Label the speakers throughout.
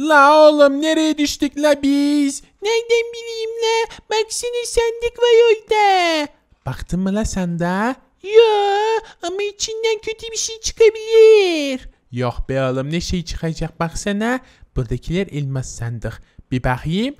Speaker 1: La oğlum nereye düştük la biz? Nereden bileyim la? Baksana sandık var orada. Baktın mı la sende? Yo ama içinden kötü bir şey çıkabilir.
Speaker 2: Yok be oğlum ne şey çıkacak baksana. Buradakiler elmas sandık. Bir bakayım.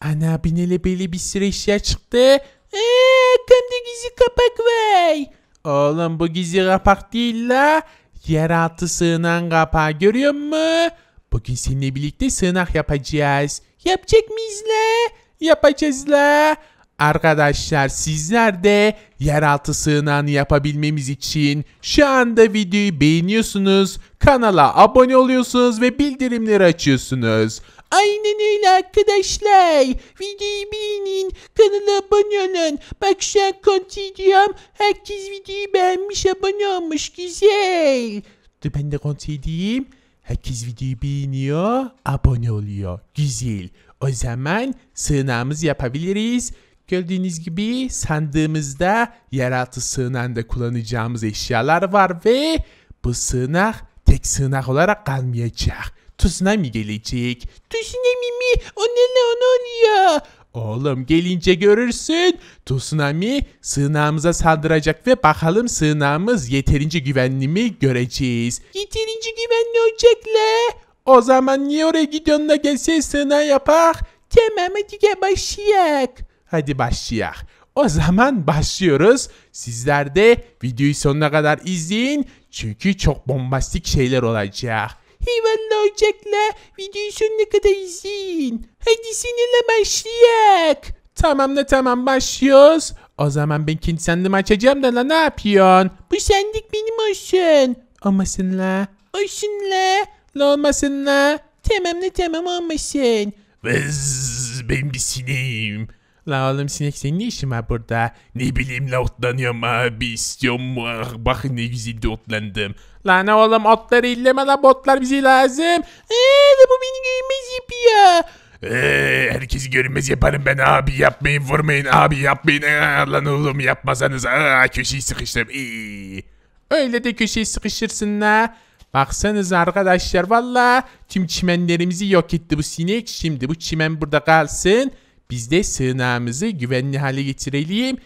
Speaker 2: Ana bineli belli bir sürü eşya çıktı. Eee
Speaker 1: arkamda gizli kapak
Speaker 2: var. Oğlum bu gizli kapak değil la. Yeraltı sığınan kapağı görüyor musun? Bugün seninle birlikte sınav yapacağız. Yapacak mıyız la? Yapacağız la. Arkadaşlar sizler de yeraltı sığınağını yapabilmemiz için şu anda videoyu beğeniyorsunuz, kanala abone oluyorsunuz ve bildirimleri açıyorsunuz.
Speaker 1: Aynen öyle arkadaşlar. Videoyu beğenin, kanala abone olun. Bak şu an kontrol Herkes videoyu beğenmiş, abone olmuş. Güzel. Dur
Speaker 2: ben de kontrol edeyim. Herkes videoyu beğeniyor, abone oluyor. Güzel. O zaman sığınağımızı yapabiliriz. Gördüğünüz gibi sandığımızda yeraltı sığınağında kullanacağımız eşyalar var ve bu sığınak tek sığınak olarak kalmayacak. Tsunami gelecek.
Speaker 1: Tsunami mi? O ne lan oluyor?
Speaker 2: Oğlum gelince görürsün. Tsunami sığınağımıza saldıracak ve bakalım sığınağımız yeterince güvenli mi göreceğiz. Yeterince güvenli olacak la. O zaman niye oraya gidiyorsun da gelse sığınağı yapak? Tamam hadi gel başlayak. Hadi başlayak. O zaman başlıyoruz. Sizler de videoyu sonuna kadar izleyin. Çünkü çok bombastik şeyler olacak.
Speaker 1: Hemen ocakla videoyu sonuna kadar izleyin. Hadi seninle başlayak. Tamam da tamam başlıyoruz.
Speaker 2: O zaman ben kendi sandığımı açacağım da la ne yapıyorsun?
Speaker 1: Bu sandık benim olsun. Olmasın la. Olsun la. La olmasın la. Tamam la tamam olmasın.
Speaker 2: Vız ben bir sineğim. La oğlum sinek senin ne işin var burada? Ne bileyim la otlanıyorum abi istiyorum. bak ne güzel de otlandım. Lan oğlum otları illeme la botlar bizi lazım. Eee bu beni
Speaker 1: görmez yapıyor.
Speaker 2: Ee, herkesi görünmez yaparım ben abi yapmayın vurmayın abi yapmayın ee, lan oğlum yapmasanız aa, köşeyi sıkıştırım ee. Öyle de köşeyi sıkışırsın la. Baksanız arkadaşlar valla tüm çimenlerimizi yok etti bu sinek. Şimdi bu çimen burada kalsın. Biz de sığınağımızı güvenli hale getirelim.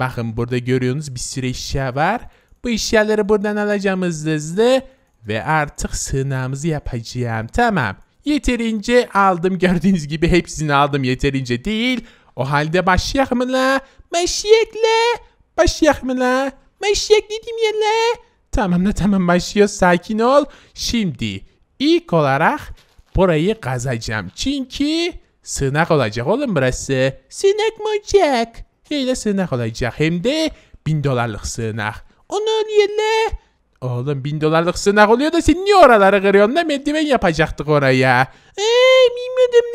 Speaker 2: Bakın burada görüyorsunuz bir sürü eşya var. Bu işyerleri buradan alacağımız hızlı ve artık sığınağımızı yapacağım. Tamam. Yeterince aldım gördüğünüz gibi hepsini aldım yeterince değil. O halde başlayak mı la? Başlayak la. Başlayak mı la? Başlayak dedim ya la. Tamam la tamam başlıyor sakin ol. Şimdi ilk olarak burayı kazacağım. Çünkü sığınak olacak oğlum burası. Sığınak mı olacak? Öyle sığınak olacak. Hem de bin dolarlık sığınak.
Speaker 1: Onun yerine...
Speaker 2: Oğlum bin dolarlık sınav oluyor da sen niye oraları kırıyorsun da merdiven yapacaktık oraya. Eee bilmiyordum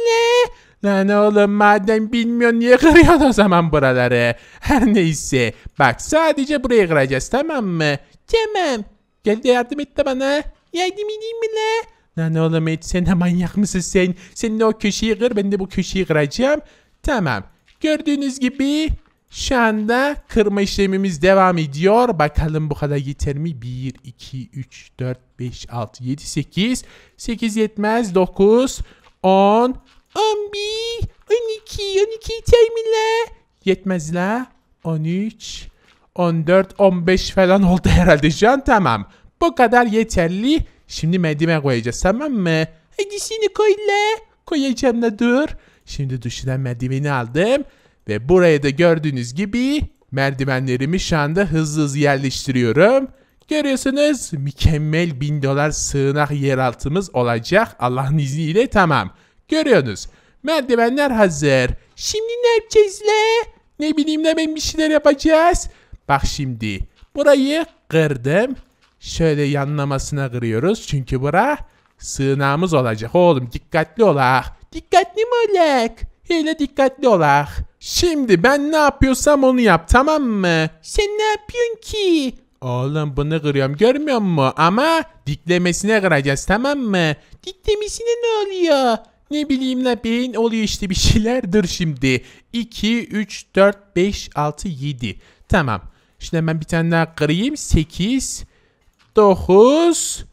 Speaker 2: Ne Lan oğlum madem bilmiyorsun niye kırıyorsun o zaman buraları? Her neyse bak sadece burayı kıracağız tamam mı? Tamam. Gel de yardım et de bana.
Speaker 1: Yardım edeyim mi Ne
Speaker 2: Lan oğlum etsene manyak mısın sen? Sen de o köşeyi kır ben de bu köşeyi kıracağım. Tamam. Gördüğünüz gibi şu anda kırma işlemimiz devam ediyor. Bakalım bu kadar yeter mi? 1, 2, 3, 4, 5, 6, 7, 8. 8 yetmez. 9, 10, 11, 12, 12 yeter mi la? Yetmez la. 13, 14, 15 falan oldu herhalde şu an. Tamam. Bu kadar yeterli. Şimdi medime koyacağız tamam mı? Hadi şimdi koy la. Koyacağım da dur. Şimdi duşuna merdiveni aldım. Ve buraya da gördüğünüz gibi merdivenlerimi şu anda hızlı hızlı yerleştiriyorum. Görüyorsunuz mükemmel 1000 dolar sığınak yeraltımız olacak Allah'ın izniyle tamam. Görüyorsunuz merdivenler hazır. Şimdi ne yapacağız le? Ne bileyim ne ben bir şeyler yapacağız. Bak şimdi burayı kırdım. Şöyle yanlamasına kırıyoruz çünkü bura sığınağımız olacak oğlum dikkatli olak. Dikkatli mi olak? Hele dikkatli olak. Şimdi ben ne yapıyorsam onu yap tamam mı? Sen ne yapıyorsun ki? Oğlum bunu kırıyorum görmüyor musun? Ama diklemesine kıracağız tamam mı? Diklemesine ne oluyor? Ne bileyim la beyin oluyor işte bir şeyler. Dur şimdi. 2, 3, 4, 5, 6, 7. Tamam. Şimdi hemen bir tane daha kırayım. 8, 9,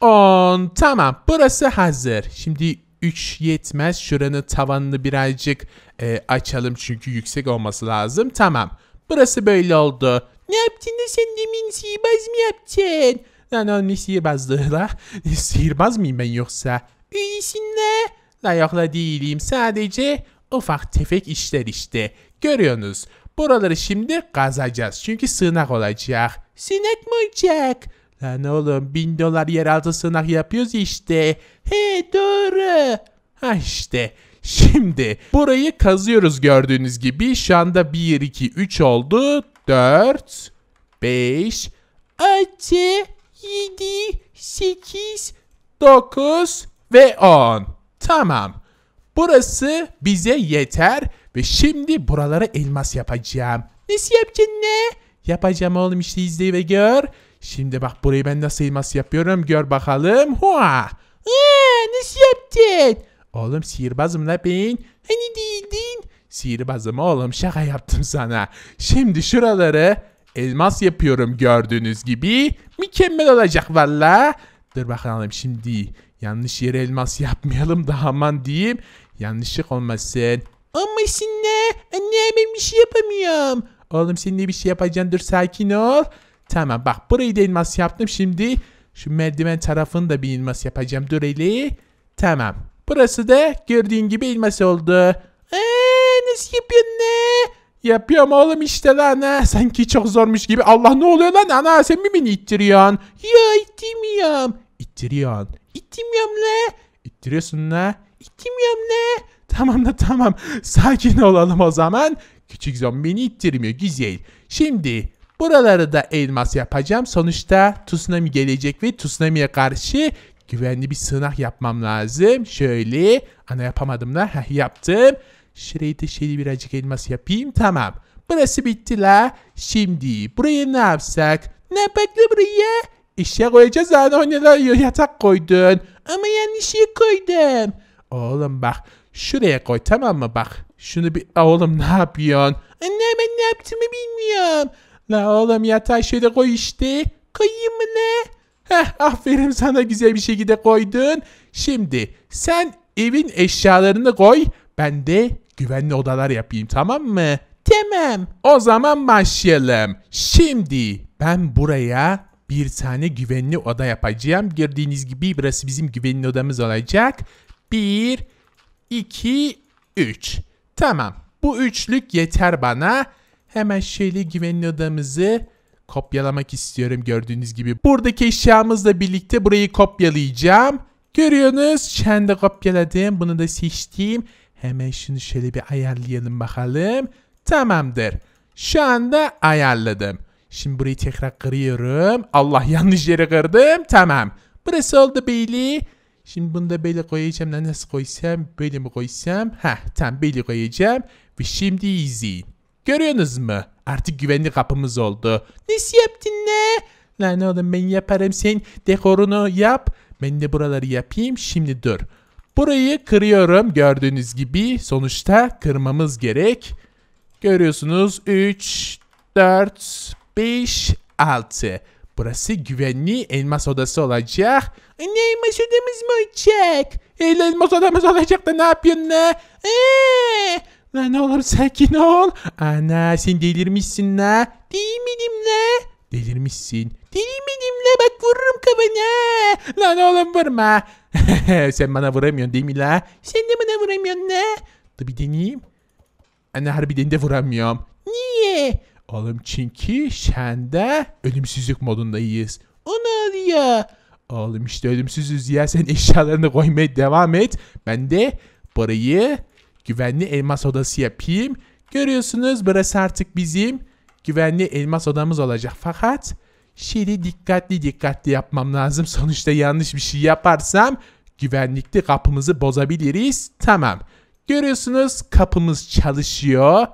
Speaker 2: 10. Tamam burası hazır. Şimdi 3 yetmez. Şuranın tavanını birazcık e, açalım çünkü yüksek olması lazım. Tamam. Burası böyle oldu.
Speaker 1: Ne yaptın da sen demin sihirbaz mı
Speaker 2: yaptın? Lan oğlum ne sihirbazlığı la? Sihirbaz mıyım ben yoksa? İyisin la. Layakla değilim sadece ufak tefek işler işte. Görüyorsunuz. Buraları şimdi kazacağız. Çünkü sığınak olacak. sinek mı olacak? Lan oğlum bin dolar yeraltı sığınak yapıyoruz işte. He doğru. Ha işte. Şimdi burayı kazıyoruz gördüğünüz gibi. Şu anda 1, 2, 3 oldu. 4, 5,
Speaker 1: 6, 7, 8, 9
Speaker 2: ve 10. Tamam. Burası bize yeter ve şimdi buralara elmas yapacağım.
Speaker 1: Nasıl yapacaksın ne?
Speaker 2: Yapacağım oğlum işte izle ve gör. Şimdi bak burayı ben nasıl elmas yapıyorum gör bakalım. Hua! Aa,
Speaker 1: nasıl yaptın?
Speaker 2: Oğlum sihirbazım la ben. Hani değildin? Sihirbazım oğlum şaka yaptım sana. Şimdi şuraları elmas yapıyorum gördüğünüz gibi. Mükemmel olacak valla. Dur bakalım şimdi yanlış yere elmas yapmayalım da aman diyeyim. Yanlışlık olmasın. Ama şimdi Ne ben bir şey yapamıyorum. Oğlum sen ne bir şey yapacaksın dur sakin ol. Tamam bak burayı da elmas yaptım. Şimdi şu merdiven tarafını da bir elmas yapacağım. Dur Tamam. Burası da gördüğün gibi elmas oldu. Eee nasıl yapıyorsun ne? Yapıyorum oğlum işte lan ha. Sanki çok zormuş gibi. Allah ne oluyor lan? Ana sen mi beni ittiriyorsun?
Speaker 1: Ya ittirmiyorum.
Speaker 2: İttiriyorsun.
Speaker 1: İttirmiyorum la.
Speaker 2: İttiriyorsun ne?
Speaker 1: İttirmiyorum la.
Speaker 2: Tamam da tamam. Sakin olalım o zaman. Küçük zombi beni ittirmiyor. Güzel. Şimdi Buraları da elmas yapacağım. Sonuçta tsunami gelecek ve tsunami'ye karşı güvenli bir sığınak yapmam lazım. Şöyle ana yapamadım da Heh, yaptım. Şurayı da şöyle birazcık elmas yapayım. Tamam. Burası bitti la. Şimdi burayı ne yapsak? Ne
Speaker 1: yapaklı buraya?
Speaker 2: İşe koyacağız ana neler yatak koydun.
Speaker 1: Ama yanlış şey koydum.
Speaker 2: Oğlum bak şuraya koy tamam mı bak. Şunu bir oğlum ne yapıyorsun? Anne ben ne yaptığımı bilmiyorum. La oğlum yatağı şöyle koy işte. Koyayım mı ne? Heh aferin sana güzel bir şekilde koydun. Şimdi sen evin eşyalarını koy. Ben de güvenli odalar yapayım tamam mı? Tamam. O zaman başlayalım. Şimdi ben buraya bir tane güvenli oda yapacağım. Gördüğünüz gibi burası bizim güvenli odamız olacak. Bir, iki, üç. Tamam. Bu üçlük yeter bana. Hemen şöyle güvenli odamızı kopyalamak istiyorum gördüğünüz gibi. Buradaki eşyamızla birlikte burayı kopyalayacağım. Görüyorsunuz. Kendi kopyaladım. Bunu da seçtim. Hemen şunu şöyle bir ayarlayalım bakalım. Tamamdır. Şu anda ayarladım. Şimdi burayı tekrar kırıyorum. Allah yanlış yere kırdım. Tamam. Burası oldu belli. Şimdi bunu da böyle koyacağım. Nasıl koysam? Böyle mi koysam? Heh tamam böyle koyacağım. Ve şimdi izleyin. Görüyorsunuz mu? Artık güvenli kapımız oldu. Nasıl yaptın ne? Lan oğlum ben yaparım sen dekorunu yap. Ben de buraları yapayım şimdi dur. Burayı kırıyorum gördüğünüz gibi. Sonuçta kırmamız gerek. Görüyorsunuz 3, 4, 5, 6. Burası güvenli elmas odası olacak.
Speaker 1: E, ne elmas odamız mı olacak? El elmas
Speaker 2: odamız olacak da ne yapıyorsun ne? Eee! Lan ne olur sakin ol. Ana sen delirmişsin la.
Speaker 1: Değmedim la.
Speaker 2: Delirmişsin. Değil
Speaker 1: Delirmedim la bak vururum kafana. Lan oğlum vurma.
Speaker 2: sen bana vuramıyorsun değil mi la?
Speaker 1: Sen de bana vuramıyorsun la.
Speaker 2: Dur bir deneyeyim. Ana harbiden de vuramıyorum. Niye? Oğlum çünkü şende ölümsüzlük modundayız.
Speaker 1: O ne oluyor?
Speaker 2: Oğlum işte ölümsüzüz ya sen eşyalarını koymaya devam et. Ben de parayı güvenli elmas odası yapayım. Görüyorsunuz burası artık bizim güvenli elmas odamız olacak. Fakat şeyi dikkatli dikkatli yapmam lazım. Sonuçta yanlış bir şey yaparsam güvenlikli kapımızı bozabiliriz. Tamam. Görüyorsunuz kapımız çalışıyor.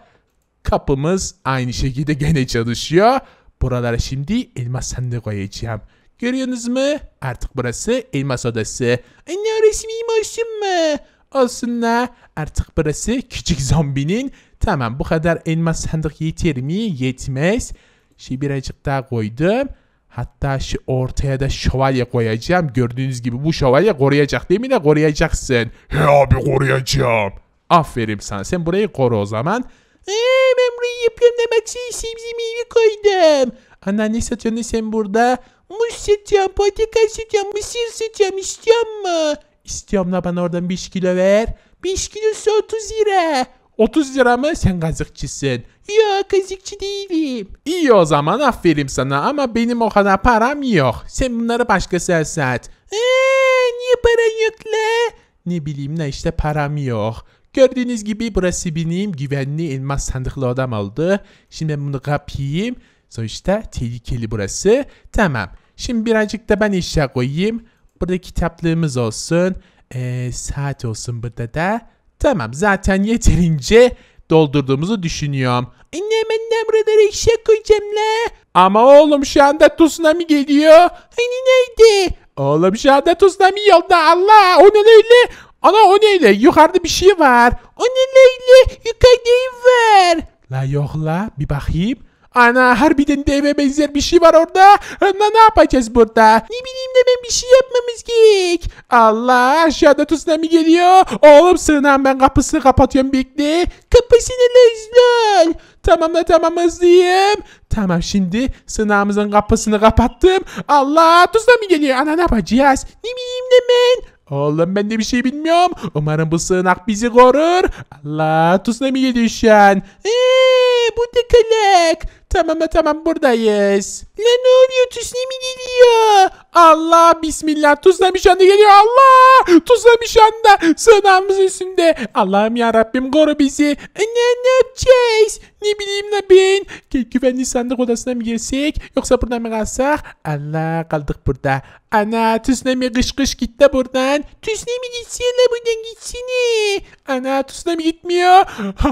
Speaker 2: Kapımız aynı şekilde gene çalışıyor. Buralara şimdi elmas sandığı koyacağım. Görüyorsunuz mu? Artık burası elmas odası. Anne orası benim Olsun la. Artık burası küçük zombinin. Tamam bu kadar elma sandık yeter mi? Yetmez. Şey birazcık daha koydum. Hatta şu ortaya da şövalye koyacağım. Gördüğünüz gibi bu şövalye koruyacak değil mi de koruyacaksın. He abi koruyacağım. Aferin sana. Sen burayı koru o zaman. Eee ben
Speaker 1: burayı yapıyorum için sebze meyve koydum. Anneanne satıyorsun sen burada. Muz satacağım, patates satacağım, mısır satacağım istiyor mu? İstiyorum da bana oradan
Speaker 2: 5 kilo ver. 5 kilosu 30 lira. 30 lira mı? Sen kazıkçısın.
Speaker 1: Yok kazıkçı değilim.
Speaker 2: İyi o zaman aferin sana ama benim o kadar param yok. Sen bunları başkasına sat.
Speaker 1: Eee niye paran yok la? Ne
Speaker 2: bileyim ne işte param yok. Gördüğünüz gibi burası benim güvenli elmas sandıklı odam oldu. Şimdi ben bunu kapayım. Sonuçta tehlikeli burası. Tamam. Şimdi birazcık da ben işe koyayım. Burada kitaplığımız olsun. Ee, saat olsun burada da. Tamam zaten yeterince doldurduğumuzu düşünüyorum. Annem annem burada işe koyacağım la. Ama oğlum şu anda tsunami geliyor. Hani neydi? Oğlum şu anda tsunami yolda Allah o ne öyle? Ana o neyle? Yukarıda bir şey var. O neyle? Yukarıda var. La yok la bir bakayım. Ana harbiden deve benzer bir şey var orada. Ana ne yapacağız burada? Ne bileyim de ben bir şey yapmamız gerek. Allah aşağıda tsunami geliyor. Oğlum sığınan ben kapısını kapatıyorum bekle. Kapısını lüzlül. Tamam da tamam hızlıyım. Tamam şimdi sınavımızın kapısını kapattım. Allah tsunami geliyor. Ana ne yapacağız? Ne bileyim de ben. Oğlum ben de bir şey bilmiyorum. Umarım bu sığınak bizi korur. Allah tsunami geliyor şu an. Eee bu da tıkılık. Tamam tamam buradayız.
Speaker 1: Lan ne oluyor? Tsunami
Speaker 2: geliyor. Allah bismillah tuzla mişanda şey geliyor Allah tuzla mişanda şey sığınağımız üstünde Allah'ım ya Rabbim koru bizi e, ne ne yapacağız ne bileyim ne ben güvenli sandık odasına mı girsek yoksa burada mı kalsak Allah kaldık burada ana tsunami kış kış gitti buradan
Speaker 1: tsunami gitsene buradan
Speaker 2: gitsene ana tsunami gitmiyor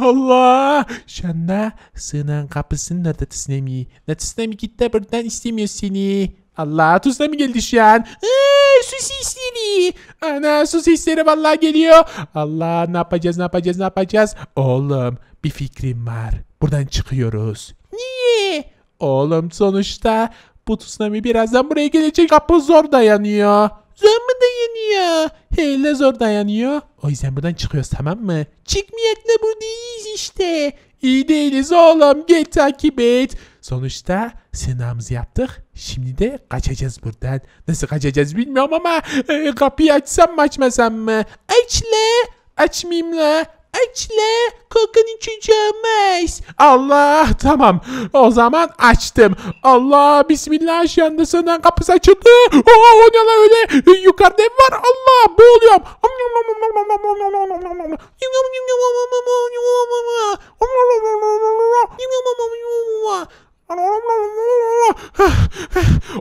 Speaker 2: Allah şanda sığınan kapısının orada tsunami ne tsunami gitti buradan istemiyor seni Allah tuzla mı geldi şu an? Iıı, sosisleri. Ana sosisleri vallahi geliyor. Allah ne yapacağız ne yapacağız ne yapacağız? Oğlum bir fikrim var. Buradan çıkıyoruz.
Speaker 1: Niye?
Speaker 2: Oğlum sonuçta bu tsunami birazdan buraya gelecek. Kapı zor dayanıyor. Zor mu dayanıyor? Hele zor dayanıyor. O yüzden buradan çıkıyoruz tamam mı? Çıkmayakla buradayız işte. İyi değiliz oğlum. Gel takip et. Sonuçta sınavımızı yaptık. Şimdi de kaçacağız buradan. Nasıl kaçacağız bilmiyorum ama e, kapıyı açsam mı açmasam mı? Aç la. Açmayayım la. Aç la. içeceğimiz. Allah tamam. O zaman açtım. Allah bismillah şu anda senden kapısı
Speaker 1: açıldı. Aa, o ne la öyle? E, yukarıda ev var. Allah boğuluyorum.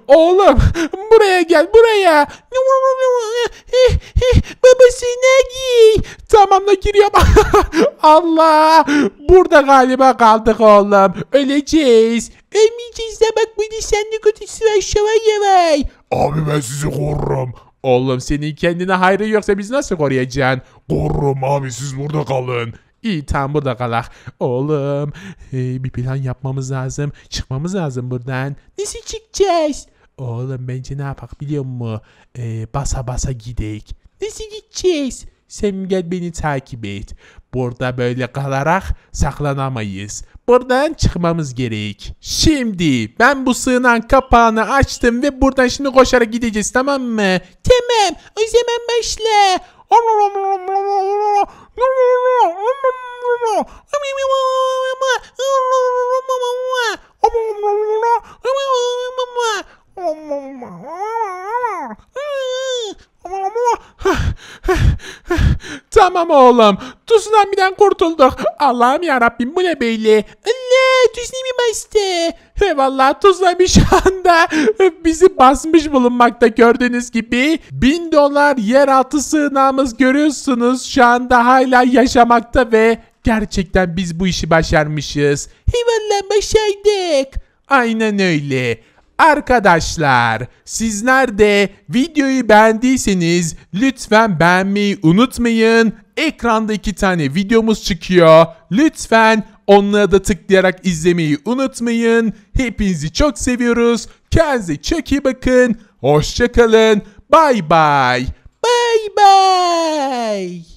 Speaker 1: Oğlum buraya gel buraya. Babası nerede? Tamam da giriyorum.
Speaker 2: Allah burada galiba kaldık oğlum.
Speaker 1: Öleceğiz. Ölmeyeceğiz de bak bu insanlık kutusu aşağı yavaş. Abi ben sizi korurum. Oğlum
Speaker 2: senin kendine hayrı yoksa biz nasıl koruyacaksın? Korurum abi siz burada kalın tam burada kalak. Oğlum e, bir plan yapmamız lazım. Çıkmamız lazım buradan. Nasıl çıkacağız? Oğlum bence ne yapak biliyor musun? E, basa basa gidek. Nasıl gideceğiz? Sen gel beni takip et. Burada böyle kalarak saklanamayız. Buradan çıkmamız gerek. Şimdi ben bu sığınan kapağını açtım ve buradan şimdi koşarak gideceğiz tamam mı?
Speaker 1: Tamam o zaman başla
Speaker 2: tamam oğlum. Tsunami'den kurtulduk. Allah'ım yarabbim bu ne böyle? Allah tsunami bastı. Eyvallah Tuzla şu anda bizi basmış bulunmakta gördüğünüz gibi. Bin dolar yeraltı sığınağımız görüyorsunuz şu anda hala yaşamakta ve gerçekten biz bu işi başarmışız. Eyvallah başardık. Aynen öyle. Arkadaşlar sizler de videoyu beğendiyseniz lütfen beğenmeyi unutmayın. Ekranda iki tane videomuz çıkıyor. Lütfen Onlara da tıklayarak izlemeyi unutmayın. Hepinizi çok seviyoruz. Kendinize çok iyi bakın.
Speaker 1: Hoşçakalın. Bay bay. Bay bay.